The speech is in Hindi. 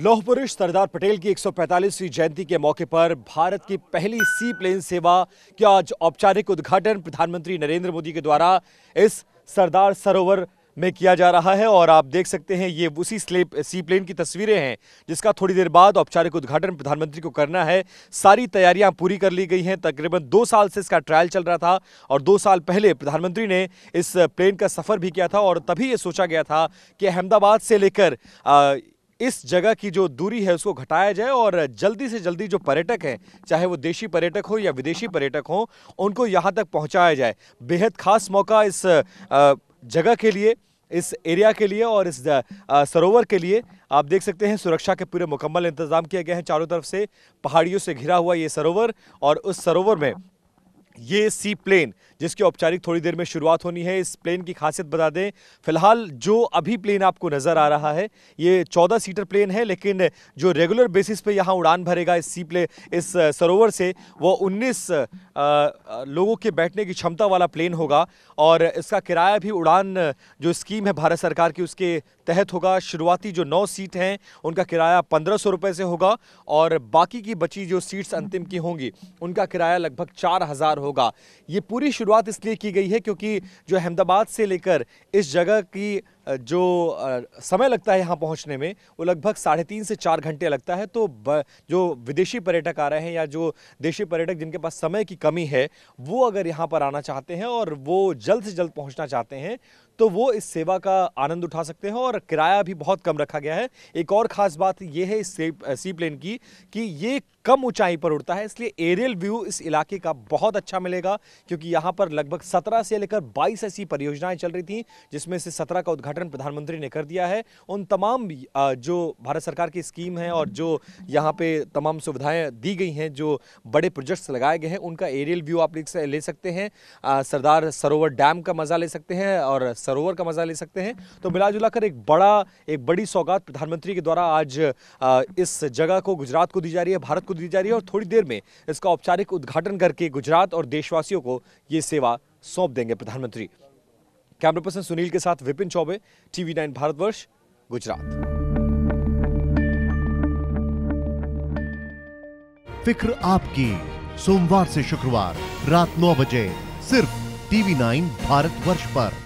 लौह पुरुष सरदार पटेल की 145वीं जयंती के मौके पर भारत की पहली सी प्लेन सेवा के आज औपचारिक उद्घाटन प्रधानमंत्री नरेंद्र मोदी के द्वारा इस सरदार सरोवर में किया जा रहा है और आप देख सकते हैं ये उसी स्लेप सी प्लेन की तस्वीरें हैं जिसका थोड़ी देर बाद औपचारिक उद्घाटन प्रधानमंत्री को करना है सारी तैयारियां पूरी कर ली गई हैं तकरीबन दो साल से इसका ट्रायल चल रहा था और दो साल पहले प्रधानमंत्री ने इस प्लेन का सफ़र भी किया था और तभी ये सोचा गया था कि अहमदाबाद से लेकर इस जगह की जो दूरी है उसको घटाया जाए और जल्दी से जल्दी जो पर्यटक हैं चाहे वो देशी पर्यटक हो या विदेशी पर्यटक हो उनको यहाँ तक पहुँचाया जाए बेहद ख़ास मौका इस जगह के लिए इस एरिया के लिए और इस सरोवर के लिए आप देख सकते हैं सुरक्षा के पूरे मुकम्मल इंतज़ाम किए गए हैं चारों तरफ से पहाड़ियों से घिरा हुआ ये सरोवर और उस सरोवर में ये सी प्लेन जिसकी औपचारिक थोड़ी देर में शुरुआत होनी है इस प्लेन की खासियत बता दें फिलहाल जो अभी प्लेन आपको नज़र आ रहा है ये 14 सीटर प्लेन है लेकिन जो रेगुलर बेसिस पे यहाँ उड़ान भरेगा इस सी प्ले इस सरोवर से वो 19 लोगों के बैठने की क्षमता वाला प्लेन होगा और इसका किराया भी उड़ान जो स्कीम है भारत सरकार की उसके तहत होगा शुरुआती जो नौ सीट हैं उनका किराया पंद्रह सौ रुपये से होगा और बाकी की बची जो सीट्स अंतिम की होंगी उनका किराया लगभग चार हज़ार होगा ये पूरी शुरुआत इसलिए की गई है क्योंकि जो अहमदाबाद से लेकर इस जगह की जो समय लगता है यहाँ पहुँचने में वो लगभग साढ़े तीन से चार घंटे लगता है तो जो विदेशी पर्यटक आ रहे हैं या जो देशी पर्यटक जिनके पास समय की कमी है वो अगर यहाँ पर आना चाहते हैं और वो जल्द से जल्द पहुँचना चाहते हैं तो वो इस सेवा का आनंद उठा सकते हैं और किराया भी बहुत कम रखा गया है एक और ख़ास बात यह है इस सी प्लेन की कि ये कम ऊंचाई पर उड़ता है इसलिए एरियल व्यू इस इलाके का बहुत अच्छा मिलेगा क्योंकि यहाँ पर लगभग सत्रह से लेकर बाईस ऐसी परियोजनाएं चल रही थी जिसमें से सत्रह का उद्घाटन उद्घाटन प्रधानमंत्री ने कर दिया है उन तमाम जो भारत सरकार की स्कीम है और जो यहाँ पे तमाम सुविधाएं दी गई हैं जो बड़े प्रोजेक्ट्स लगाए गए हैं उनका एरियल व्यू आप ले सकते हैं सरदार सरोवर डैम का मज़ा ले सकते हैं और सरोवर का मज़ा ले सकते हैं तो मिला कर एक बड़ा एक बड़ी सौगात प्रधानमंत्री के द्वारा आज इस जगह को गुजरात को दी जा रही है भारत को दी जा रही है और थोड़ी देर में इसका औपचारिक उद्घाटन करके गुजरात और देशवासियों को ये सेवा सौंप देंगे प्रधानमंत्री कैमरा पर्सन सुनील के साथ विपिन चौबे टीवी नाइन भारतवर्ष गुजरात फिक्र आपकी सोमवार से शुक्रवार रात नौ बजे सिर्फ टीवी नाइन भारतवर्ष पर